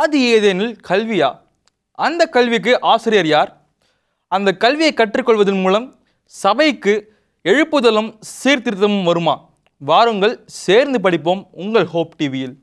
ஆதி ஏதேனில் கல்வியா அந்த கல்விக்கு ஆசிரியர் யார் அந்த கல்வியை கற்றுக்கொள்வதன் மூலம் சபைக்கு எழுப்புதலும் சீர்திருத்தமும் வருமா வாருங்கள் சேர்ந்து படிப்போம் உங்கள் ஹோப் டிவியில்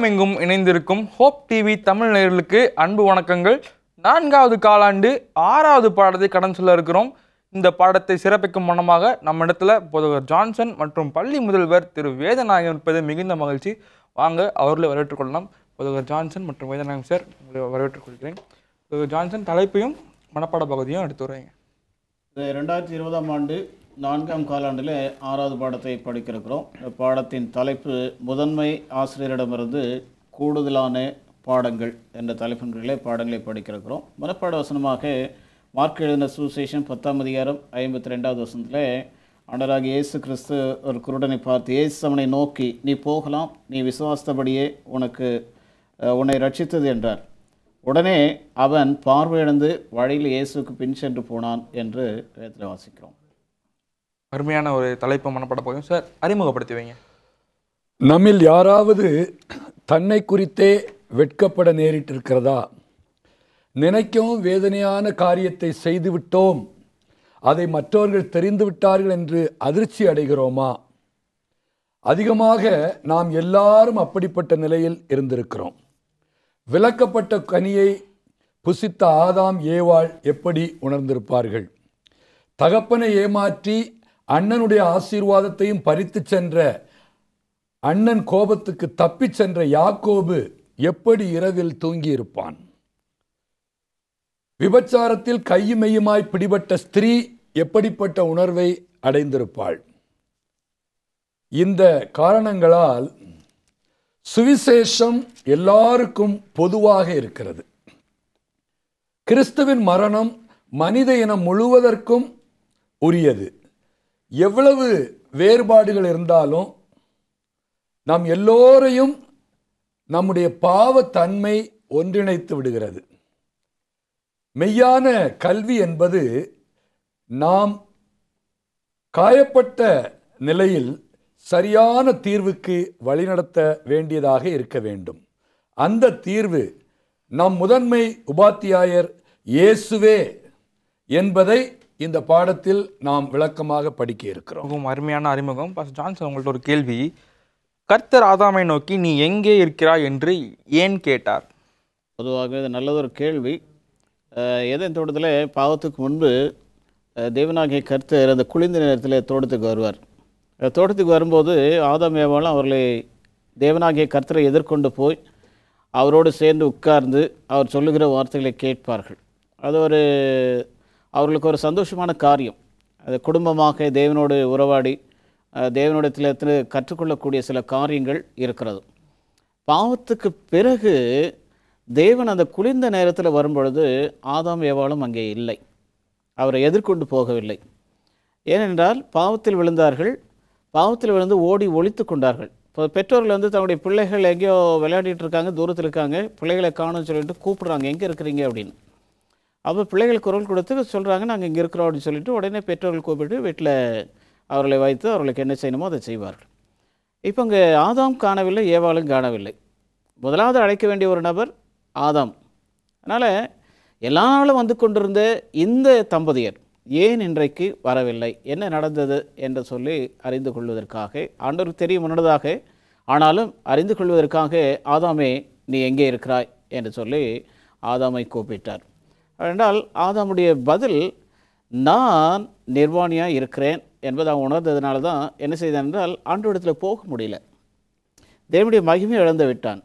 உலகமெங்கும் இணைந்திருக்கும் ஹோப் டிவி தமிழ் நேர்களுக்கு அன்பு வணக்கங்கள் நான்காவது காலாண்டு ஆறாவது பாடத்தை கடன் சொல்ல இருக்கிறோம் இந்த பாடத்தை சிறப்பிக்கும் மனமாக நம்ம இடத்துல புதவர் ஜான்சன் மற்றும் பள்ளி முதல்வர் திரு வேதநாயகம் இருப்பது மிகுந்த மகிழ்ச்சி வாங்க அவர்களை வரவேற்றுக்கொள்ளலாம் புதவர் ஜான்சன் மற்றும் வேதநாயகம் சார் உங்களை வரவேற்றுக்கொள்கிறேன் புதவர் ஜான்சன் தலைப்பையும் மனப்பாட பகுதியும் எடுத்து வரீங்க ரெண்டாயிரத்தி இருபதாம் ஆண்டு நான்காம் காலாண்டில் ஆறாவது பாடத்தை படிக்கிறக்கிறோம் பாடத்தின் தலைப்பு முதன்மை ஆசிரியரிடமிருந்து கூடுதலான பாடங்கள் என்ற தலைப்பின் பாடங்களை படிக்கிறக்கிறோம் மனப்பாட வசனமாக மார்க் எழுதின சுசேஷன் பத்தாம் அதிகாரம் ஐம்பத்தி ரெண்டாவது வசனத்தில் அண்டராக இயேசு கிறிஸ்து ஒரு குருடனை பார்த்து இயேசு அவனை நோக்கி நீ போகலாம் நீ விசுவாசித்தபடியே உனக்கு உன்னை ரட்சித்தது என்றார் உடனே அவன் பார்வையிழந்து வழியில் இயேசுக்கு பின் சென்று போனான் என்று வேதத்தில் வாசிக்கிறோம் அருமையான ஒரு தலைப்பை மனப்பட போகும் சார் அறிமுகப்படுத்தி வைங்க நம்மில் யாராவது தன்னை குறித்தே வெட்கப்பட நேரிட்டிருக்கிறதா நினைக்கவும் வேதனையான காரியத்தை செய்துவிட்டோம் அதை மற்றவர்கள் தெரிந்து விட்டார்கள் என்று அதிர்ச்சி அடைகிறோமா அதிகமாக நாம் எல்லாரும் அப்படிப்பட்ட நிலையில் இருந்திருக்கிறோம் விளக்கப்பட்ட கனியை புசித்த ஆதாம் ஏவாள் எப்படி உணர்ந்திருப்பார்கள் தகப்பனை ஏமாற்றி அண்ணனுடைய ஆசீர்வாதத்தையும் பறித்து சென்ற அண்ணன் கோபத்துக்கு தப்பிச் சென்ற யாக்கோபு எப்படி இரவில் தூங்கியிருப்பான் விபச்சாரத்தில் கையுமையுமாய் பிடிபட்ட ஸ்திரீ எப்படிப்பட்ட உணர்வை அடைந்திருப்பாள் இந்த காரணங்களால் சுவிசேஷம் எல்லாருக்கும் பொதுவாக இருக்கிறது கிறிஸ்துவின் மரணம் மனித இனம் முழுவதற்கும் உரியது எவ்வளவு வேறுபாடுகள் இருந்தாலும் நாம் எல்லோரையும் நம்முடைய பாவத்தன்மை ஒன்றிணைத்து விடுகிறது மெய்யான கல்வி என்பது நாம் காயப்பட்ட நிலையில் சரியான தீர்வுக்கு வழிநடத்த வேண்டியதாக இருக்க வேண்டும் அந்த தீர்வு நம் முதன்மை உபாத்தியாயர் இயேசுவே என்பதை இந்த பாடத்தில் நாம் விளக்கமாக படிக்க இருக்கிறோம் அருமையான அறிமுகம் பாஸ்டர் ஜான்சன் உங்கள்ட்ட ஒரு கேள்வி கர்த்தர் ஆதாமை நோக்கி நீ எங்கே இருக்கிறாய் என்று ஏன் கேட்டார் பொதுவாக இது நல்லதொரு கேள்வி எதன் தோட்டத்தில் பாவத்துக்கு முன்பு தேவனாகிய கர்த்தர் அந்த குளிர்ந்த நேரத்தில் தோட்டத்துக்கு வருவார் தோட்டத்துக்கு வரும்போது ஆதாம் ஏவாலும் அவர்களை தேவநாகிய கர்த்தரை எதிர்கொண்டு போய் அவரோடு சேர்ந்து உட்கார்ந்து அவர் சொல்லுகிற வார்த்தைகளை கேட்பார்கள் அது ஒரு அவர்களுக்கு ஒரு சந்தோஷமான காரியம் அது குடும்பமாக தேவனோடு உறவாடி தேவனிடத்தில் கற்றுக்கொள்ளக்கூடிய சில காரியங்கள் இருக்கிறது பாவத்துக்கு பிறகு தேவன் அந்த குளிர்ந்த நேரத்தில் வரும்பொழுது ஆதாம் ஏவாளும் அங்கே இல்லை அவரை எதிர்கொண்டு போகவில்லை ஏனென்றால் பாவத்தில் விழுந்தார்கள் பாவத்தில் விழுந்து ஓடி ஒழித்து கொண்டார்கள் இப்போ பெற்றோர்கள் வந்து தன்னுடைய பிள்ளைகள் எங்கேயோ விளையாடிட்டு இருக்காங்க தூரத்தில் இருக்காங்க பிள்ளைகளை காணும்னு சொல்லிட்டு கூப்பிட்றாங்க எங்கே இருக்கிறீங்க அப்படின்னு அப்போ பிள்ளைகள் குரல் கொடுத்து சொல்கிறாங்க நாங்கள் இங்கே இருக்கிறோம் அப்படின்னு சொல்லிட்டு உடனே பெற்றோர்கள் கூப்பிட்டு வீட்டில் அவர்களை வைத்து அவர்களுக்கு என்ன செய்யணுமோ அதை செய்வார்கள் இப்போ இங்கே ஆதாம் காணவில்லை ஏவாலும் காணவில்லை முதலாவது அழைக்க வேண்டிய ஒரு நபர் ஆதாம் அதனால் எல்லா நாளும் வந்து கொண்டிருந்த இந்த தம்பதியர் ஏன் இன்றைக்கு வரவில்லை என்ன நடந்தது என்று சொல்லி அறிந்து கொள்வதற்காக ஆண்டவர் தெரியும் முன்னதாக ஆனாலும் அறிந்து கொள்வதற்காக ஆதாமே நீ எங்கே இருக்கிறாய் என்று சொல்லி ஆதாமை கூப்பிட்டார் என்றால் ஆதாமுடைய பதில் நான் நிர்வாணியாக இருக்கிறேன் என்பதை அவன் உணர்ந்ததுனால தான் என்ன செய்தான் என்றால் ஆண்டு இடத்துல போக முடியல தேவனுடைய மகிமையை இழந்து விட்டான்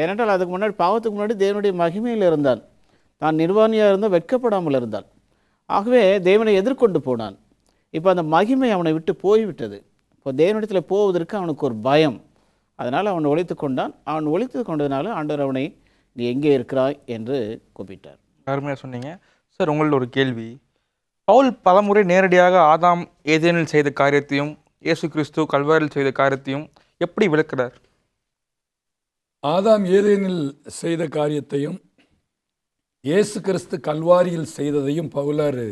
ஏனென்றால் அதுக்கு முன்னாடி பாவத்துக்கு முன்னாடி தேவனுடைய மகிமையில் இருந்தான் தான் நிர்வாணியாக இருந்தால் வெட்கப்படாமல் இருந்தான் ஆகவே தேவனை எதிர்கொண்டு போனான் இப்போ அந்த மகிமை அவனை விட்டு போய்விட்டது இப்போ தேவனிடத்தில் போவதற்கு அவனுக்கு ஒரு பயம் அதனால் அவன் ஒழித்து கொண்டான் அவன் ஒழித்து கொண்டதுனால ஆண்டவர் அவனை நீ எங்கே இருக்கிறாய் என்று கூப்பிட்டார் அருமையாக சொன்னீங்க சார் உங்களோட ஒரு கேள்வி பவுல் பலமுறை நேரடியாக ஆதாம் ஏதேனில் செய்த காரியத்தையும் இயேசு கிறிஸ்து கல்வாரில் செய்த காரியத்தையும் எப்படி விளக்கிறார் ஆதாம் ஏதேனில் செய்த காரியத்தையும் இயேசு கிறிஸ்து கல்வாரியில் செய்ததையும் பவுலார்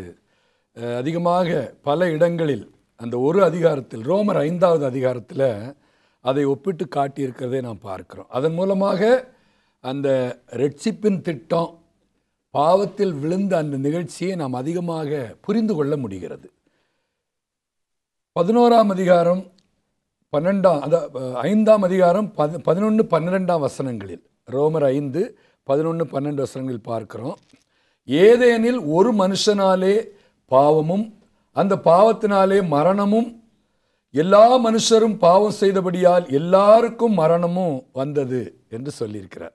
அதிகமாக பல இடங்களில் அந்த ஒரு அதிகாரத்தில் ரோமர் ஐந்தாவது அதிகாரத்தில் அதை ஒப்பிட்டு காட்டியிருக்கிறதை நாம் பார்க்குறோம் அதன் மூலமாக அந்த ரட்சிப்பின் திட்டம் பாவத்தில் விழுந்த அந்த நிகழ்ச்சியை நாம் அதிகமாக புரிந்து கொள்ள முடிகிறது பதினோராம் அதிகாரம் பன்னெண்டாம் அத ஐந்தாம் அதிகாரம் பதி பதினொன்று பன்னிரெண்டாம் வசனங்களில் ரோமர் ஐந்து பதினொன்று பன்னெண்டு வசனங்களில் பார்க்கிறோம் ஏதேனில் ஒரு மனுஷனாலே பாவமும் அந்த பாவத்தினாலே மரணமும் எல்லா மனுஷரும் பாவம் செய்தபடியால் எல்லாருக்கும் மரணமும் வந்தது என்று சொல்லியிருக்கிறார்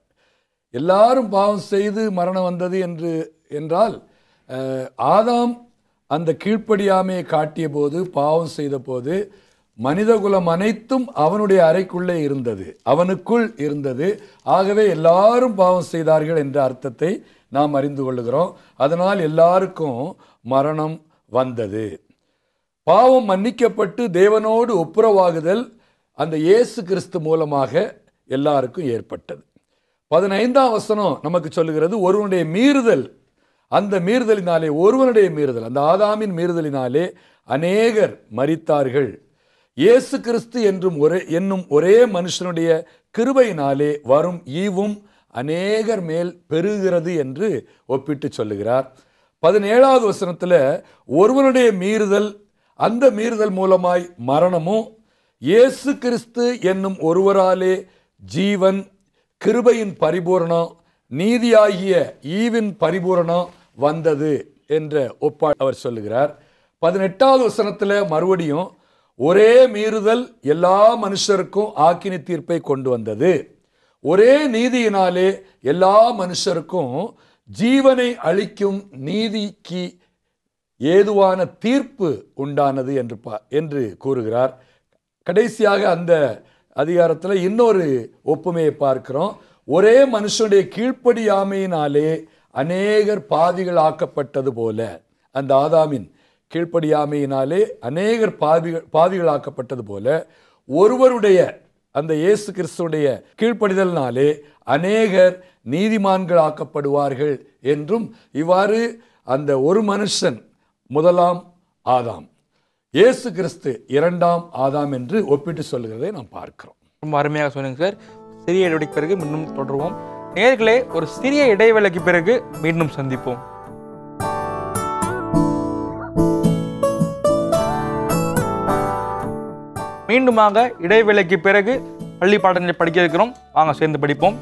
எல்லாரும் பாவம் செய்து மரணம் வந்தது என்று என்றால் ஆதாம் அந்த கீழ்ப்படியாமையை காட்டிய போது பாவம் செய்த போது மனிதகுலம் அனைத்தும் அவனுடைய அறைக்குள்ளே இருந்தது அவனுக்குள் இருந்தது ஆகவே எல்லாரும் பாவம் செய்தார்கள் என்ற அர்த்தத்தை நாம் அறிந்து கொள்ளுகிறோம் அதனால் எல்லாருக்கும் மரணம் வந்தது பாவம் மன்னிக்கப்பட்டு தேவனோடு ஒப்புரவாகுதல் அந்த இயேசு கிறிஸ்து மூலமாக எல்லாருக்கும் ஏற்பட்டது பதினைந்தாம் வசனம் நமக்கு சொல்லுகிறது ஒருவனுடைய மீறுதல் அந்த மீறுதலினாலே ஒருவனுடைய மீறுதல் அந்த ஆதாமின் மீறுதலினாலே அநேகர் மறித்தார்கள் இயேசு கிறிஸ்து என்றும் ஒரே என்னும் ஒரே மனுஷனுடைய கிருபையினாலே வரும் ஈவும் அநேகர் மேல் பெறுகிறது என்று ஒப்பிட்டு சொல்லுகிறார் பதினேழாவது வசனத்தில் ஒருவனுடைய மீறுதல் அந்த மீறுதல் மூலமாய் மரணமும் இயேசு கிறிஸ்து என்னும் ஒருவராலே ஜீவன் கிருபையின் பரிபூரணம் நீதியாகிய ஈவின் பரிபூரணம் வந்தது என்ற ஒப்பா அவர் சொல்லுகிறார் பதினெட்டாவது வசனத்தில் மறுபடியும் ஒரே மீறுதல் எல்லா மனுஷருக்கும் ஆக்கினி தீர்ப்பை கொண்டு வந்தது ஒரே நீதியினாலே எல்லா மனுஷருக்கும் ஜீவனை அளிக்கும் நீதிக்கு ஏதுவான தீர்ப்பு உண்டானது என்று பா என்று கூறுகிறார் கடைசியாக அந்த அதிகாரத்தில் இன்னொரு ஒப்புமையை பார்க்கிறோம் ஒரே மனுஷனுடைய கீழ்ப்படியாமையினாலே அநேகர் பாதிகள் ஆக்கப்பட்டது போல அந்த ஆதாமின் கீழ்ப்படியாமையினாலே அநேகர் பாதிகள் ஆக்கப்பட்டது போல ஒருவருடைய அந்த இயேசு கிறிஸ்துடைய கீழ்ப்படிதல்னாலே அநேகர் நீதிமான்கள் ஆக்கப்படுவார்கள் என்றும் இவ்வாறு அந்த ஒரு மனுஷன் முதலாம் ஆதாம் இயேசு கிறிஸ்து இரண்டாம் ஆதாம் என்று ஒப்பிட்டு சொல்கிறதை நாம் பார்க்கிறோம் ரொம்ப அருமையாக சொன்னீங்க சார் சிறிய இடைவெளிக்கு பிறகு மீண்டும் தொடருவோம் நேர்களே ஒரு சிறிய இடைவெளிக்கு பிறகு மீண்டும் சந்திப்போம் மீண்டுமாக இடைவேளைக்கு பிறகு பள்ளி பாடங்களை படிக்க இருக்கிறோம் வாங்க சேர்ந்து படிப்போம்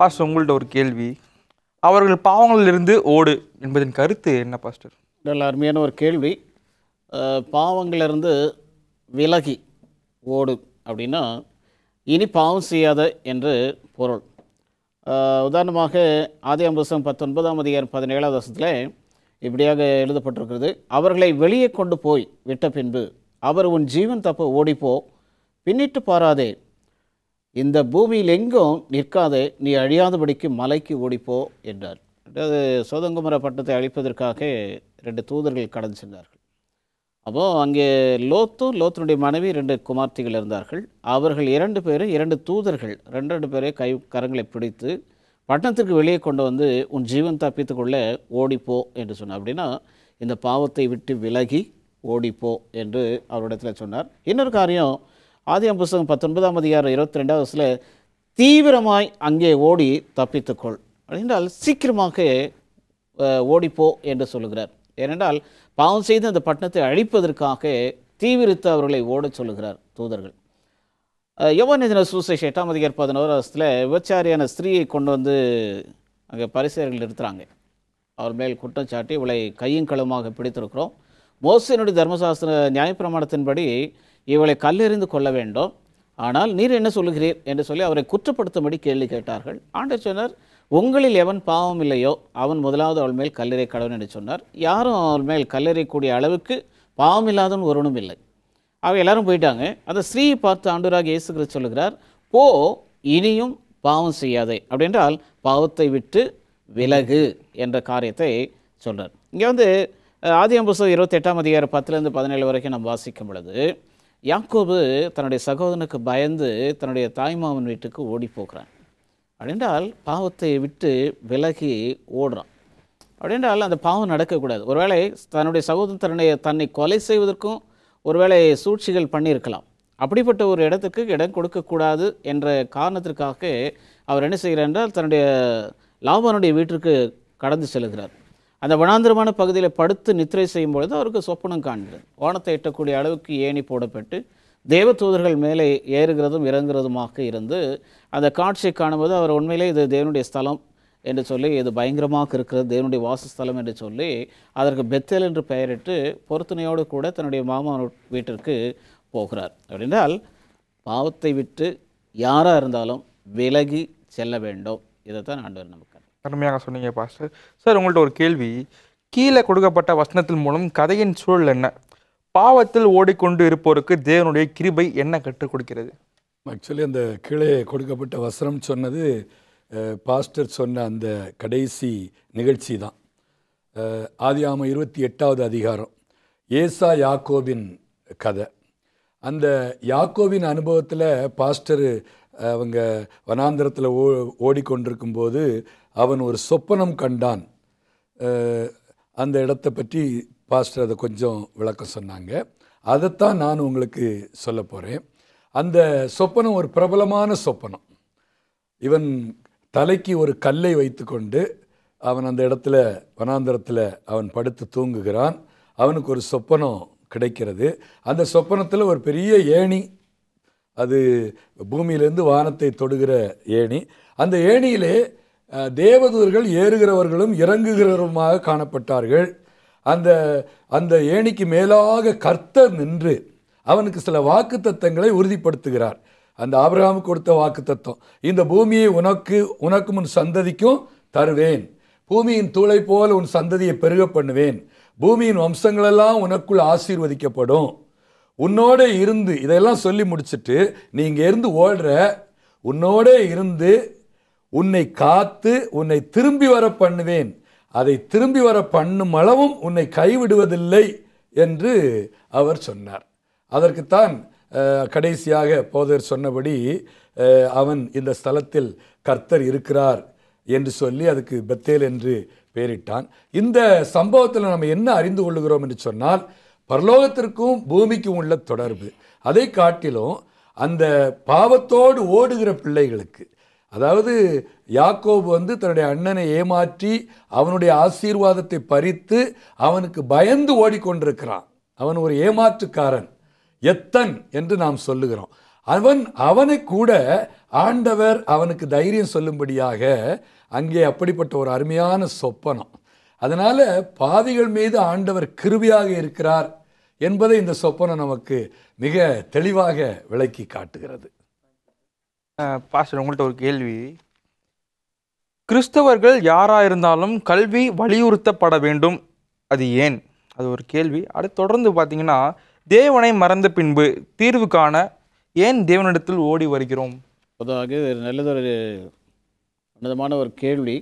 பாஸ்டர் உங்கள்கிட்ட ஒரு கேள்வி அவர்கள் பாவங்களிலிருந்து ஓடு என்பதன் கருத்து என்ன பாஸ்டர் நல்ல அருமையான ஒரு கேள்வி பாவங்களிலிருந்து விலகி ஓடு அப்படின்னா இனி பாவம் செய்யாத என்று பொருள் உதாரணமாக ஆதி அம்புசம் பத்தொன்பதாம் அதிகாரம் பதினேழாவது வருஷத்தில் இப்படியாக எழுதப்பட்டிருக்கிறது அவர்களை வெளியே கொண்டு போய் விட்ட பின்பு அவர் உன் ஜீவன் தப்ப ஓடிப்போ பின்னிட்டு பாராதே இந்த பூமியில் எங்கும் நிற்காதே நீ அழியாதபடிக்கு மலைக்கு ஓடிப்போ என்றார் அதாவது சோதங்குமர பட்டத்தை அழிப்பதற்காக ரெண்டு தூதர்கள் கடந்து சென்றார்கள் அப்போது அங்கே லோத்து லோத்தினுடைய மனைவி ரெண்டு குமார்த்திகள் இருந்தார்கள் அவர்கள் இரண்டு பேர் இரண்டு தூதர்கள் ரெண்டு ரெண்டு பேரே கை கரங்களை பிடித்து பட்டணத்திற்கு வெளியே கொண்டு வந்து உன் ஜீவன் தப்பித்துக்கொள்ள ஓடிப்போ என்று சொன்னார் அப்படின்னா இந்த பாவத்தை விட்டு விலகி ஓடிப்போ என்று அவரிடத்தில் சொன்னார் இன்னொரு காரியம் ஆதியம் புஸ்தகம் பத்தொன்பதாம் அதிகாரம் இருபத்தி ரெண்டாவது வருஷத்தில் தீவிரமாய் அங்கே ஓடி தப்பித்துக்கொள் அப்படின்றால் சீக்கிரமாக ஓடிப்போ என்று சொல்லுகிறார் ஏனென்றால் பாவம் செய்து அந்த பட்டணத்தை அழிப்பதற்காக தீவிரித்து அவர்களை ஓடச் சொல்லுகிறார் தூதர்கள் யோகநிதின சூசேஷ எட்டாம் அதிகார் பதினோரு வருஷத்தில் விபச்சாரியான ஸ்திரீயை கொண்டு வந்து அங்கே பரிசுகள் நிறுத்துகிறாங்க அவர் மேல் குற்றம் சாட்டி இவளை கையும் களமாக பிடித்திருக்கிறோம் மோசனுடைய தர்மசாஸ்திர நியாயப்பிரமாணத்தின்படி இவளை கல்லெறிந்து கொள்ள வேண்டும் ஆனால் நீர் என்ன சொல்லுகிறீர் என்று சொல்லி அவரை குற்றப்படுத்தும்படி கேள்வி கேட்டார்கள் ஆண்டர் சொன்னார் உங்களில் எவன் பாவம் இல்லையோ அவன் முதலாவது அவள் மேல் கல்லறை கடவுள் என்று சொன்னார் யாரும் அவள் மேல் கல்லறைக்கூடிய அளவுக்கு பாவம் இல்லாதவன் ஒருவனும் இல்லை அவள் எல்லாரும் போயிட்டாங்க அந்த ஸ்ரீ பார்த்து ஆண்டூராக இயேசுகிற கிறிஸ்து சொல்லுகிறார் போ இனியும் பாவம் செய்யாதே அப்படின்றால் பாவத்தை விட்டு விலகு என்ற காரியத்தை சொல்கிறார் இங்கே வந்து ஆதியம் புஸ்தகம் இருபத்தெட்டாம் அதிகாரம் பத்துலேருந்து பதினேழு வரைக்கும் நம்ம வாசிக்கும் பொழுது யாக்கோபு தன்னுடைய சகோதரனுக்கு பயந்து தன்னுடைய தாய்மாமன் வீட்டுக்கு ஓடி போகிறான் அப்படின்றால் பாவத்தை விட்டு விலகி ஓடுறான் அப்படின்றால் அந்த பாவம் நடக்கக்கூடாது ஒருவேளை தன்னுடைய சகோதரனை தன்னை கொலை செய்வதற்கும் ஒருவேளை சூழ்ச்சிகள் பண்ணியிருக்கலாம் அப்படிப்பட்ட ஒரு இடத்துக்கு இடம் கொடுக்கக்கூடாது என்ற காரணத்திற்காக அவர் என்ன செய்கிறார் என்றால் தன்னுடைய லாபனுடைய வீட்டிற்கு கடந்து செல்கிறார் அந்த வனாந்திரமான பகுதியில் படுத்து நித்திரை செய்யும் பொழுது அவருக்கு சொப்பனம் காண்கிறது ஓனத்தை எட்டக்கூடிய அளவுக்கு ஏணி போடப்பட்டு தேவதூதர்கள் மேலே ஏறுகிறதும் இறங்குறதுமாக இருந்து அந்த காட்சியை காணும்போது அவர் உண்மையிலே இது தேவனுடைய ஸ்தலம் என்று சொல்லி இது பயங்கரமாக இருக்கிறது தேவனுடைய வாசஸ்தலம் என்று சொல்லி அதற்கு பெத்தல் என்று பெயரிட்டு பொருத்தனையோடு கூட தன்னுடைய மாமா வீட்டிற்கு போகிறார் அப்படின்றால் பாவத்தை விட்டு யாராக இருந்தாலும் விலகி செல்ல வேண்டும் இதை தான் ஆண்டவர் நமக்கு அருமையாக சொன்னீங்க பாஸ்டர் சார் உங்கள்ட்ட ஒரு கேள்வி கீழே கொடுக்கப்பட்ட வசனத்தின் மூலம் கதையின் சூழல் என்ன பாவத்தில் ஓடிக்கொண்டு இருப்போருக்கு தேவனுடைய கிருபை என்ன கற்றுக் கொடுக்கிறது ஆக்சுவலி அந்த கீழே கொடுக்கப்பட்ட வசனம் சொன்னது பாஸ்டர் சொன்ன அந்த கடைசி நிகழ்ச்சி தான் ஆதி ஆமாம் இருபத்தி எட்டாவது அதிகாரம் ஏசா யாக்கோவின் கதை அந்த யாக்கோவின் அனுபவத்தில் பாஸ்டர் அவங்க வனாந்திரத்தில் ஓ ஓடிக்கொண்டிருக்கும்போது அவன் ஒரு சொப்பனம் கண்டான் அந்த இடத்தை பற்றி பாஸ்டர் அதை கொஞ்சம் விளக்கம் சொன்னாங்க அதைத்தான் நான் உங்களுக்கு சொல்ல போகிறேன் அந்த சொப்பனம் ஒரு பிரபலமான சொப்பனம் இவன் தலைக்கு ஒரு கல்லை வைத்துக்கொண்டு அவன் அந்த இடத்துல வனாந்தரத்தில் அவன் படுத்து தூங்குகிறான் அவனுக்கு ஒரு சொப்பனம் கிடைக்கிறது அந்த சொப்பனத்தில் ஒரு பெரிய ஏணி அது பூமியிலேருந்து வானத்தை தொடுகிற ஏணி அந்த ஏணியிலே தேவதூர்கள் ஏறுகிறவர்களும் இறங்குகிறவருமாக காணப்பட்டார்கள் அந்த அந்த ஏணிக்கு மேலாக கர்த்தர் நின்று அவனுக்கு சில வாக்கு உறுதிப்படுத்துகிறார் அந்த ஆபிரகாம் கொடுத்த வாக்கு தத்துவம் இந்த பூமியை உனக்கு உனக்கும் முன் சந்ததிக்கும் தருவேன் பூமியின் தூளை போல் உன் சந்ததியை பெருக பண்ணுவேன் பூமியின் வம்சங்களெல்லாம் உனக்குள் ஆசீர்வதிக்கப்படும் உன்னோட இருந்து இதையெல்லாம் சொல்லி முடிச்சுட்டு நீ இருந்து ஓடுற உன்னோட இருந்து உன்னை காத்து உன்னை திரும்பி வர பண்ணுவேன் அதை திரும்பி வர பண்ணும் அளவும் உன்னை கைவிடுவதில்லை என்று அவர் சொன்னார் அதற்குத்தான் கடைசியாக போதர் சொன்னபடி அவன் இந்த ஸ்தலத்தில் கர்த்தர் இருக்கிறார் என்று சொல்லி அதுக்கு பெத்தேல் என்று பெயரிட்டான் இந்த சம்பவத்தில் நம்ம என்ன அறிந்து கொள்ளுகிறோம் என்று சொன்னால் பரலோகத்திற்கும் பூமிக்கும் உள்ள தொடர்பு அதை காட்டிலும் அந்த பாவத்தோடு ஓடுகிற பிள்ளைகளுக்கு அதாவது யாக்கோபு வந்து தன்னுடைய அண்ணனை ஏமாற்றி அவனுடைய ஆசீர்வாதத்தை பறித்து அவனுக்கு பயந்து ஓடிக்கொண்டிருக்கிறான் அவன் ஒரு ஏமாற்றுக்காரன் எத்தன் என்று நாம் சொல்லுகிறோம் அவன் அவனை கூட ஆண்டவர் அவனுக்கு தைரியம் சொல்லும்படியாக அங்கே அப்படிப்பட்ட ஒரு அருமையான சொப்பனம் அதனால் பாவிகள் மீது ஆண்டவர் கிருவியாக இருக்கிறார் என்பதை இந்த சொப்பனம் நமக்கு மிக தெளிவாக விளக்கி காட்டுகிறது பாஸ்டர் உங்கள்கிட்ட ஒரு கேள்வி கிறிஸ்தவர்கள் யாராக இருந்தாலும் கல்வி வலியுறுத்தப்பட வேண்டும் அது ஏன் அது ஒரு கேள்வி அடுத்து தொடர்ந்து பார்த்தீங்கன்னா தேவனை மறந்த பின்பு தீர்வு காண ஏன் தேவனிடத்தில் ஓடி வருகிறோம் பொதுவாக இது நல்லதொரு உன்னதமான ஒரு கேள்வி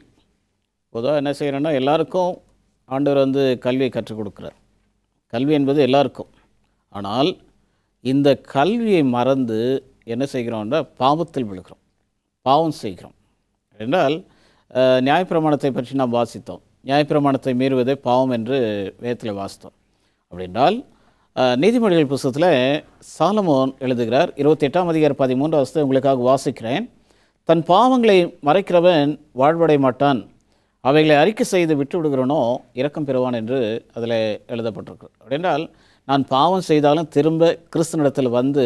பொதுவாக என்ன செய்கிறேன்னா எல்லாருக்கும் ஆண்டவர் வந்து கல்வியை கற்றுக் கொடுக்குறார் கல்வி என்பது எல்லாருக்கும் ஆனால் இந்த கல்வியை மறந்து என்ன செய்கிறோம்னா பாவத்தில் விழுகிறோம் பாவம் செய்கிறோம் என்றால் நியாயப்பிரமாணத்தை பற்றி நாம் வாசித்தோம் நியாயப்பிரமாணத்தை மீறுவதே பாவம் என்று வேதத்தில் வாசித்தோம் அப்படின்றால் நீதிமொழிகள் புஸ்தகத்தில் சாலமோன் எழுதுகிறார் இருபத்தி எட்டாம் அதிகார பதிமூன்று வருஷத்தை உங்களுக்காக வாசிக்கிறேன் தன் பாவங்களை மறைக்கிறவன் வாழ்வடைய மாட்டான் அவைகளை அறிக்கை செய்து விட்டு விடுகிறனோ இரக்கம் பெறுவான் என்று அதில் எழுதப்பட்டிருக்கு அப்படின்றால் நான் பாவம் செய்தாலும் திரும்ப கிறிஸ்தனிடத்தில் வந்து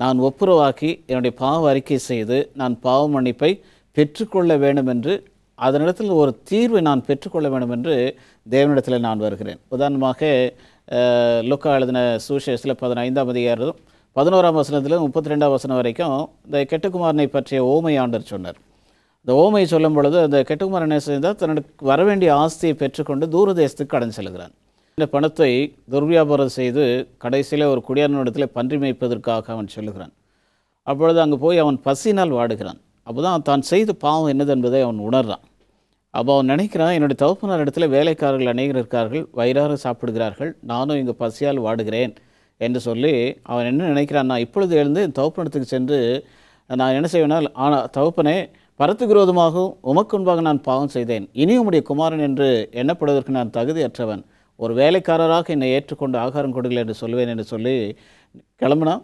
நான் ஒப்புரவாக்கி என்னுடைய பாவ அறிக்கை செய்து நான் பாவ மன்னிப்பை பெற்றுக்கொள்ள வேண்டும் என்று அதனிடத்தில் ஒரு தீர்வை நான் பெற்றுக்கொள்ள வேண்டும் என்று தேவனிடத்தில் நான் வருகிறேன் உதாரணமாக லுக்கா எழுதின சுவிசேஷத்தில் பதினைந்தாம் அதிகாரம் பதினோராம் வசனத்தில் முப்பத்தி ரெண்டாம் வசனம் வரைக்கும் இந்த கெட்டுக்குமாரனை பற்றிய ஓமை ஆண்டர் சொன்னார் இந்த ஓமையை சொல்லும் பொழுது அந்த கெட்டுக்குமாரன் என்ன செய்தால் வர வரவேண்டிய ஆஸ்தியை பெற்றுக்கொண்டு தூரதேசத்துக்கு கடன் செல்கிறான் இந்த பணத்தை துர்வியாபாரம் செய்து கடைசியில் ஒரு குடியாரனிடத்தில் பன்றி மேய்ப்பதற்காக அவன் சொல்லுகிறான் அப்பொழுது அங்கே போய் அவன் பசினால் வாடுகிறான் அப்போ தான் தான் செய்த பாவம் என்னது என்பதை அவன் உணர்றான் அப்போ அவன் நினைக்கிறான் என்னுடைய நாள் இடத்துல வேலைக்காரர்கள் அநேகர் இருக்கார்கள் வயிறாறு சாப்பிடுகிறார்கள் நானும் இங்கே பசியால் வாடுகிறேன் என்று சொல்லி அவன் என்ன நினைக்கிறான் நான் இப்பொழுது எழுந்து என் தகப்பனத்துக்கு சென்று நான் என்ன செய்வேனால் ஆனால் தகுப்பனே பரத்துக்கு விரோதமாகவும் உமக்கு முன்பாக நான் பாவம் செய்தேன் இனி உம்முடைய குமாரன் என்று எண்ணப்படுவதற்கு நான் தகுதியற்றவன் ஒரு வேலைக்காரராக என்னை ஏற்றுக்கொண்டு ஆகாரம் கொடுங்கள் என்று சொல்வேன் என்று சொல்லி கிளம்புனான்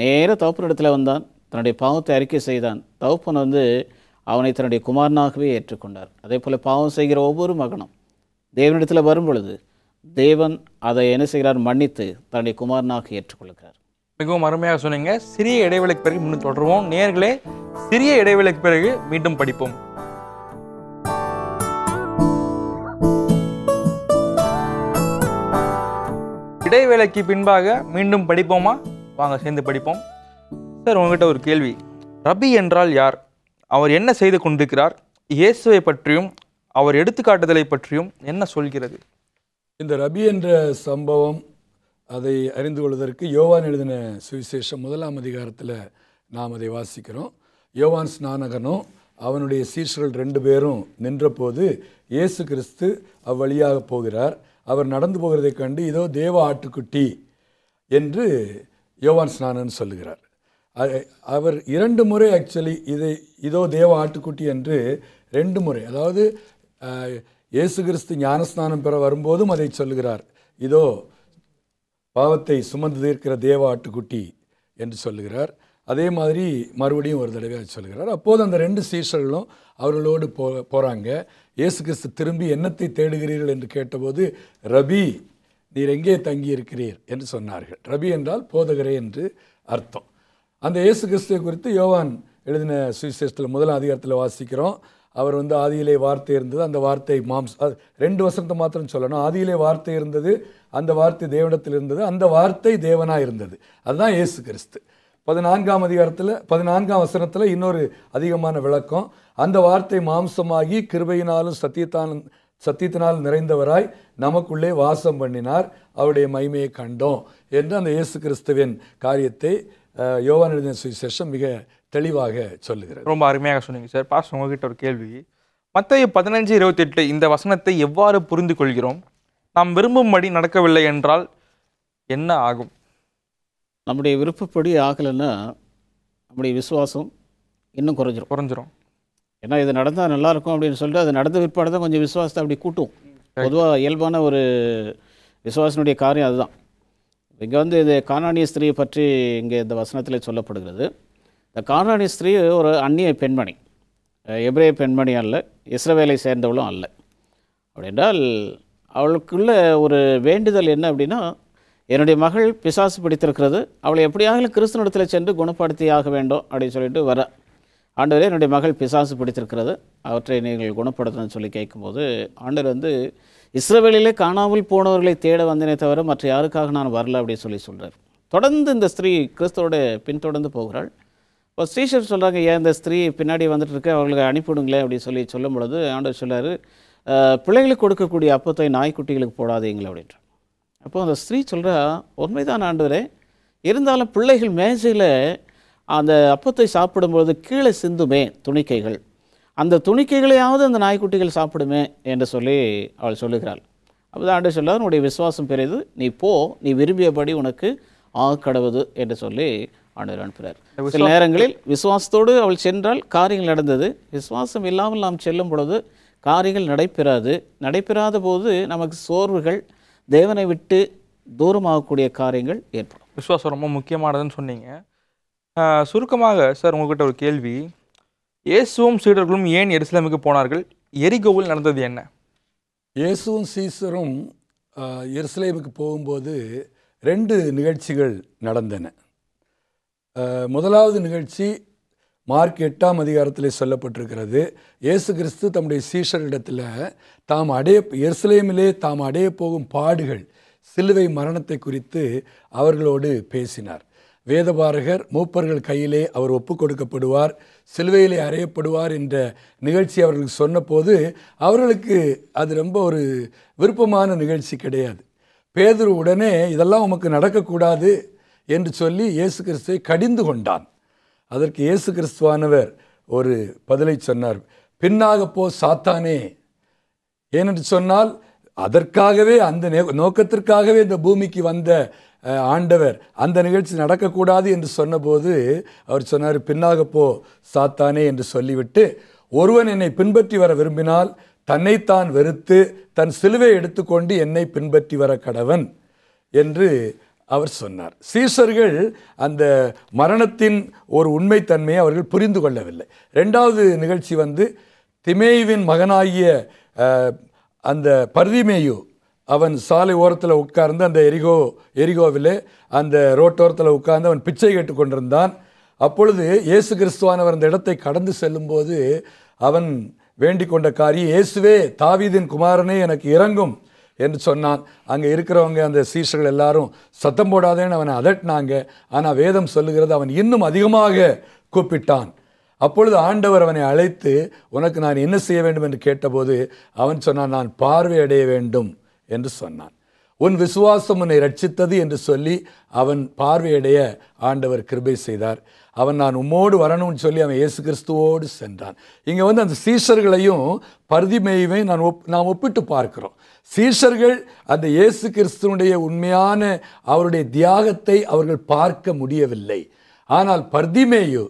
நேர தவப்பு இடத்துல வந்தான் தன்னுடைய பாவத்தை அறிக்கை செய்தான் தவப்பன் வந்து அவனை தன்னுடைய குமாரனாகவே ஏற்றுக்கொண்டார் அதே போல் பாவம் செய்கிற ஒவ்வொரு மகனும் தேவனிடத்தில் வரும் பொழுது தேவன் அதை என்ன செய்கிறார் மன்னித்து தன்னுடைய குமாரனாக ஏற்றுக்கொள்கிறார் மிகவும் அருமையாக சொன்னீங்க சிறிய இடைவெளிக்கு பிறகு இன்னும் தொடர்வோம் நேர்களே சிறிய இடைவெளிக்கு பிறகு மீண்டும் படிப்போம் இடைவேளைக்கு பின்பாக மீண்டும் படிப்போமா வாங்க சேர்ந்து படிப்போம் சார் உங்ககிட்ட ஒரு கேள்வி ரபி என்றால் யார் அவர் என்ன செய்து கொண்டிருக்கிறார் இயேசுவை பற்றியும் அவர் எடுத்துக்காட்டுதலை பற்றியும் என்ன சொல்கிறது இந்த ரபி என்ற சம்பவம் அதை அறிந்து கொள்வதற்கு யோவான் எழுதின சுவிசேஷம் முதலாம் அதிகாரத்தில் நாம் அதை வாசிக்கிறோம் யோவான் ஸ்நானகனும் அவனுடைய சீஷர்கள் ரெண்டு பேரும் நின்றபோது இயேசு கிறிஸ்து அவ்வழியாக போகிறார் அவர் நடந்து போகிறதை கண்டு இதோ தேவ ஆட்டுக்குட்டி என்று யோவான் ஸ்நானன் சொல்லுகிறார் அவர் இரண்டு முறை ஆக்சுவலி இதை இதோ தேவ ஆட்டுக்குட்டி என்று ரெண்டு முறை அதாவது இயேசு கிறிஸ்து ஞானஸ்நானம் பெற வரும்போதும் அதை சொல்லுகிறார் இதோ பாவத்தை சுமந்து தீர்க்கிற தேவ ஆட்டுக்குட்டி என்று சொல்லுகிறார் அதே மாதிரி மறுபடியும் ஒரு தடவையாக சொல்கிறார் அப்போது அந்த ரெண்டு சீசர்களும் அவர்களோடு போ போகிறாங்க இயேசு கிறிஸ்து திரும்பி என்னத்தை தேடுகிறீர்கள் என்று கேட்டபோது ரபி நீர் எங்கே தங்கி இருக்கிறீர் என்று சொன்னார்கள் ரபி என்றால் போதகரே என்று அர்த்தம் அந்த இயேசு கிறிஸ்துவை குறித்து யோவான் எழுதின சுவிசேஷத்தில் முதலாம் அதிகாரத்தில் வாசிக்கிறோம் அவர் வந்து ஆதியிலே வார்த்தை இருந்தது அந்த வார்த்தை மாம்ஸ் ரெண்டு வசனத்தை மாத்திரம் சொல்லணும் ஆதியிலே வார்த்தை இருந்தது அந்த வார்த்தை தேவனத்தில் இருந்தது அந்த வார்த்தை தேவனாக இருந்தது அதுதான் இயேசு கிறிஸ்து பதினான்காம் அதிகாரத்தில் பதினான்காம் வசனத்தில் இன்னொரு அதிகமான விளக்கம் அந்த வார்த்தை மாம்சமாகி கிருபையினாலும் சத்தியத்தான சத்தியத்தினால் நிறைந்தவராய் நமக்குள்ளே வாசம் பண்ணினார் அவருடைய மகிமையை கண்டோம் என்று அந்த இயேசு கிறிஸ்துவின் காரியத்தை யோவான் எழுதின சுவிசேஷம் மிக தெளிவாக சொல்லுகிறார் ரொம்ப அருமையாக சொன்னீங்க சார் பாஸ் உங்ககிட்ட ஒரு கேள்வி மற்ற பதினஞ்சு இருபத்தெட்டு இந்த வசனத்தை எவ்வாறு புரிந்து கொள்கிறோம் நாம் விரும்பும்படி நடக்கவில்லை என்றால் என்ன ஆகும் நம்முடைய விருப்பப்படி ஆகலைன்னா நம்முடைய விசுவாசம் இன்னும் குறைஞ்சிரும் குறைஞ்சிரும் ஏன்னா இது நடந்தால் நல்லாயிருக்கும் அப்படின்னு சொல்லிட்டு அது நடந்த விற்பாடு தான் கொஞ்சம் விசுவாசத்தை அப்படி கூட்டும் பொதுவாக இயல்பான ஒரு விசுவாசனுடைய காரியம் அதுதான் இங்கே வந்து இது காணாணிய ஸ்திரீயை பற்றி இங்கே இந்த வசனத்தில் சொல்லப்படுகிறது இந்த காணாணிய ஸ்திரீ ஒரு அந்நிய பெண்மணி எப்ரே பெண்மணி அல்ல இஸ்ரவேலை சேர்ந்தவளும் அல்ல அப்படின்றால் அவளுக்குள்ள ஒரு வேண்டுதல் என்ன அப்படின்னா என்னுடைய மகள் பிசாசு பிடித்திருக்கிறது அவளை எப்படியாக கிறிஸ்தனிடத்தில் சென்று குணப்படுத்தியாக வேண்டும் அப்படின்னு சொல்லிட்டு வர ஆண்டவரே என்னுடைய மகள் பிசாசு பிடித்திருக்கிறது அவற்றை நீங்கள் குணப்படுத்தணும்னு சொல்லி கேட்கும்போது ஆண்டவர் வந்து இஸ்ரேவேலிலே காணாமல் போனவர்களை தேட வந்தனே தவிர மற்ற யாருக்காக நான் வரல அப்படின்னு சொல்லி சொல்கிறார் தொடர்ந்து இந்த ஸ்திரீ கிறிஸ்தவோட பின்தொடர்ந்து போகிறாள் இப்போ ஸ்ரீஷர் சொல்கிறாங்க ஏன் இந்த ஸ்திரீ பின்னாடி வந்துட்டு இருக்க அவர்களுக்கு அனுப்பிவிடுங்களேன் அப்படின்னு சொல்லி சொல்லும் பொழுது ஆண்டவர் சொல்கிறார் பிள்ளைகளுக்கு கொடுக்கக்கூடிய அப்பத்தை நாய்க்குட்டிகளுக்கு போடாதீங்களே அப்படின்ற அப்போ அந்த ஸ்திரீ சொல்கிறா உண்மைதான் ஆண்டவரே இருந்தாலும் பிள்ளைகள் மேஜையில் அந்த அப்பத்தை சாப்பிடும்பொழுது கீழே சிந்துமே துணிக்கைகள் அந்த துணிக்கைகளையாவது அந்த நாய்க்குட்டிகள் சாப்பிடுமே என்று சொல்லி அவள் சொல்லுகிறாள் அப்போதான் ஆண்டு சொல்ல உன்னுடைய விசுவாசம் பெரியது நீ போ நீ விரும்பியபடி உனக்கு கடவுது என்று சொல்லி ஆண்டவர் அனுப்புகிறார் சில நேரங்களில் விசுவாசத்தோடு அவள் சென்றால் காரியங்கள் நடந்தது விசுவாசம் இல்லாமல் நாம் செல்லும் பொழுது காரியங்கள் நடைபெறாது நடைபெறாத போது நமக்கு சோர்வுகள் தேவனை விட்டு தூரமாகக்கூடிய காரியங்கள் ஏற்படும் விஸ்வாசம் ரொம்ப முக்கியமானதுன்னு சொன்னீங்க சுருக்கமாக சார் உங்ககிட்ட ஒரு கேள்வி இயேசுவும் சீடர்களும் ஏன் எருசலேமுக்கு போனார்கள் எரிகோவில் நடந்தது என்ன இயேசுவும் சீசரும் எருசலேமுக்கு போகும்போது ரெண்டு நிகழ்ச்சிகள் நடந்தன முதலாவது நிகழ்ச்சி மார்க் எட்டாம் அதிகாரத்தில் சொல்லப்பட்டிருக்கிறது இயேசு கிறிஸ்து தம்முடைய சீஷரிடத்தில் தாம் அடைய எருசலேமிலே தாம் அடைய போகும் பாடுகள் சிலுவை மரணத்தை குறித்து அவர்களோடு பேசினார் வேதபாரகர் மூப்பர்கள் கையிலே அவர் ஒப்பு கொடுக்கப்படுவார் சிலுவையிலே அறையப்படுவார் என்ற நிகழ்ச்சி அவர்களுக்கு சொன்னபோது அவர்களுக்கு அது ரொம்ப ஒரு விருப்பமான நிகழ்ச்சி கிடையாது பேதர் உடனே இதெல்லாம் உமக்கு நடக்கக்கூடாது என்று சொல்லி இயேசு கிறிஸ்துவை கடிந்து கொண்டான் அதற்கு இயேசு கிறிஸ்துவானவர் ஒரு பதிலை சொன்னார் பின்னாக போ சாத்தானே ஏனென்று சொன்னால் அதற்காகவே அந்த நோக்கத்திற்காகவே இந்த பூமிக்கு வந்த ஆண்டவர் அந்த நிகழ்ச்சி நடக்கக்கூடாது என்று சொன்னபோது அவர் சொன்னார் பின்னாக போ சாத்தானே என்று சொல்லிவிட்டு ஒருவன் என்னை பின்பற்றி வர விரும்பினால் தன்னைத்தான் வெறுத்து தன் சிலுவை எடுத்துக்கொண்டு என்னை பின்பற்றி வர கடவன் என்று அவர் சொன்னார் சீசர்கள் அந்த மரணத்தின் ஒரு உண்மைத்தன்மையை அவர்கள் புரிந்து கொள்ளவில்லை ரெண்டாவது நிகழ்ச்சி வந்து திமேயுவின் மகனாகிய அந்த பர்திமேயு அவன் சாலை ஓரத்தில் உட்கார்ந்து அந்த எரிகோ எரிகோவில் அந்த ரோட்டோரத்தில் உட்கார்ந்து அவன் பிச்சை கேட்டு கொண்டிருந்தான் அப்பொழுது இயேசு கிறிஸ்துவானவர் அந்த இடத்தை கடந்து செல்லும்போது அவன் வேண்டிக் கொண்ட காரியம் இயேசுவே தாவீதின் குமாரனே எனக்கு இறங்கும் என்று சொன்னான் அங்கே இருக்கிறவங்க அந்த சீஷர்கள் எல்லாரும் சத்தம் போடாதேன்னு அவனை அதட்டினாங்க ஆனால் வேதம் சொல்லுகிறது அவன் இன்னும் அதிகமாக கூப்பிட்டான் அப்பொழுது ஆண்டவர் அவனை அழைத்து உனக்கு நான் என்ன செய்ய வேண்டும் என்று கேட்டபோது அவன் சொன்னான் நான் பார்வையடைய வேண்டும் என்று சொன்னான் உன் விசுவாசம் உன்னை ரட்சித்தது என்று சொல்லி அவன் பார்வையடைய ஆண்டவர் கிருபை செய்தார் அவன் நான் உம்மோடு வரணும்னு சொல்லி அவன் இயேசு கிறிஸ்துவோடு சென்றான் இங்கே வந்து அந்த சீஷர்களையும் பருதிமையுமே நான் ஒப் நாம் ஒப்பிட்டு பார்க்குறோம் சீஷர்கள் அந்த இயேசு கிறிஸ்துவனுடைய உண்மையான அவருடைய தியாகத்தை அவர்கள் பார்க்க முடியவில்லை ஆனால் பர்திமேயு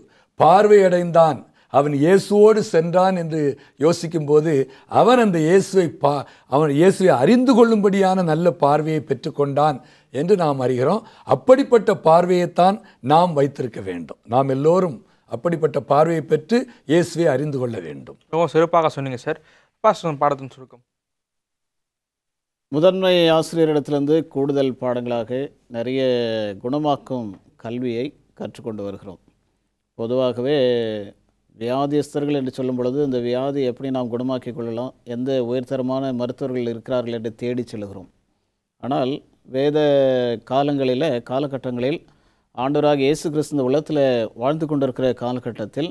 பார்வையடைந்தான் அவன் இயேசுவோடு சென்றான் என்று யோசிக்கும்போது அவன் அந்த இயேசுவை பா அவன் இயேசுவை அறிந்து கொள்ளும்படியான நல்ல பார்வையை பெற்றுக்கொண்டான் என்று நாம் அறிகிறோம் அப்படிப்பட்ட பார்வையைத்தான் நாம் வைத்திருக்க வேண்டும் நாம் எல்லோரும் அப்படிப்பட்ட பார்வையை பெற்று இயேசுவை அறிந்து கொள்ள வேண்டும் சிறப்பாக சொன்னீங்க சார் பாடத்தின் சுருக்கம் முதன்மை ஆசிரியரிடத்திலிருந்து கூடுதல் பாடங்களாக நிறைய குணமாக்கும் கல்வியை கற்றுக்கொண்டு வருகிறோம் பொதுவாகவே வியாதியஸ்தர்கள் என்று சொல்லும் பொழுது இந்த வியாதி எப்படி நாம் குணமாக்கிக் கொள்ளலாம் எந்த உயர்தரமான மருத்துவர்கள் இருக்கிறார்கள் என்று தேடி செல்கிறோம் ஆனால் வேத காலங்களில் காலகட்டங்களில் ஆண்டவராக இயேசு கிறிஸ்து இந்த உலகத்தில் வாழ்ந்து கொண்டிருக்கிற காலகட்டத்தில்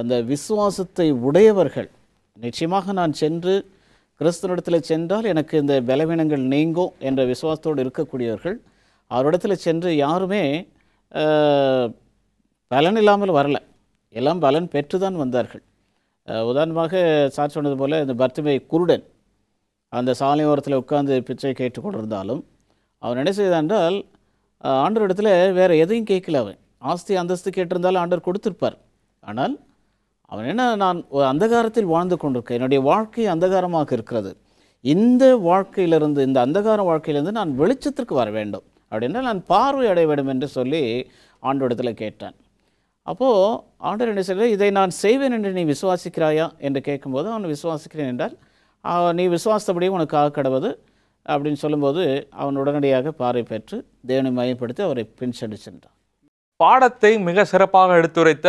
அந்த விசுவாசத்தை உடையவர்கள் நிச்சயமாக நான் சென்று கிறிஸ்தனிடத்தில் சென்றால் எனக்கு இந்த பலவீனங்கள் நீங்கும் என்ற விசுவாசத்தோடு இருக்கக்கூடியவர்கள் அவரிடத்தில் சென்று யாருமே பலன் இல்லாமல் வரலை எல்லாம் பலன் பெற்று தான் வந்தார்கள் உதாரணமாக சார் சொன்னது போல் இந்த பர்த்திமை குருடன் அந்த சாலை ஓரத்தில் உட்கார்ந்து பிச்சை கேட்டுக்கொண்டிருந்தாலும் அவன் என்ன செய்தான்றால் ஆண்டர் இடத்துல வேறு எதையும் கேட்கல அவன் ஆஸ்தி அந்தஸ்து கேட்டிருந்தாலும் ஆண்டர் கொடுத்துருப்பார் ஆனால் அவன் என்ன நான் ஒரு அந்தகாரத்தில் வாழ்ந்து கொண்டிருக்கேன் என்னுடைய வாழ்க்கை அந்தகாரமாக இருக்கிறது இந்த வாழ்க்கையிலிருந்து இந்த அந்தகார வாழ்க்கையிலிருந்து நான் வெளிச்சத்திற்கு வர வேண்டும் அப்படின்னா நான் பார்வை அடைய வேண்டும் என்று சொல்லி ஆண்டோடத்தில் கேட்டான் அப்போது ஆண்டர் என்ன சொல்கிறார் இதை நான் செய்வேன் என்று நீ விசுவாசிக்கிறாயா என்று கேட்கும்போது அவன் விசுவாசிக்கிறேன் என்றால் நீ விசுவாசப்படி உனக்கு ஆக கடவுது அப்படின்னு சொல்லும்போது அவன் உடனடியாக பாறை பெற்று தேவனை மையப்படுத்தி அவரை பின் சென்று சென்றான் பாடத்தை மிக சிறப்பாக எடுத்துரைத்த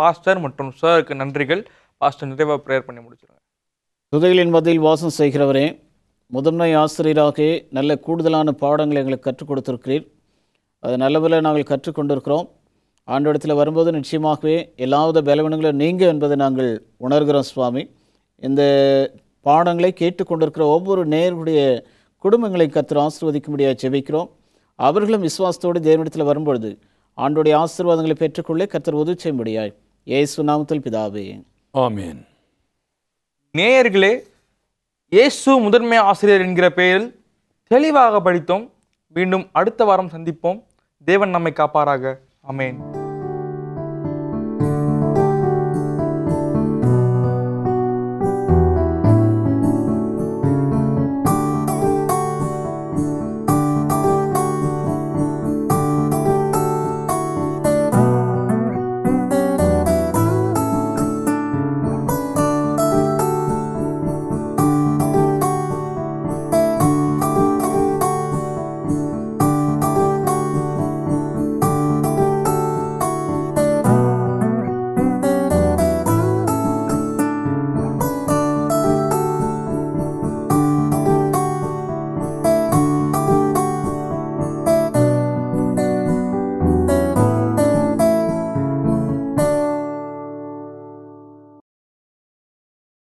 பாஸ்டர் மற்றும் சருக்கு நன்றிகள் பாஸ்டர் நிறைவாக ப்ரேயர் பண்ணி முடிச்சிருங்க துதைகளின் மதியில் வாசம் செய்கிறவரே முதன்மை ஆசிரியராக நல்ல கூடுதலான பாடங்களை எங்களுக்கு கற்றுக் கொடுத்துருக்கிறீர் அது நல்லவில் நாங்கள் கற்றுக்கொண்டிருக்கிறோம் ஆண்டோடத்தில் வரும்போது நிச்சயமாகவே எல்லாவித பலவீனங்களும் நீங்க என்பதை நாங்கள் உணர்கிறோம் சுவாமி இந்த பாடங்களை கேட்டுக்கொண்டிருக்கிற ஒவ்வொரு நேருடைய குடும்பங்களை கத்திர ஆசிர்வதிக்கும்படியாக செவிக்கிறோம் அவர்களும் விசுவாசத்தோடு தேவனிடத்தில் வரும்பொழுது ஆண்டோடைய ஆசீர்வாதங்களை பெற்றுக்கொள்ளே கத்தர் உதவி செய்ய முடியாய் ஏசு நாமத்தில் பிதாவே ஆமீன் நேயர்களே இயேசு முதன்மை ஆசிரியர் என்கிற பெயரில் தெளிவாக படித்தோம் மீண்டும் அடுத்த வாரம் சந்திப்போம் தேவன் நம்மை காப்பாராக அமேன்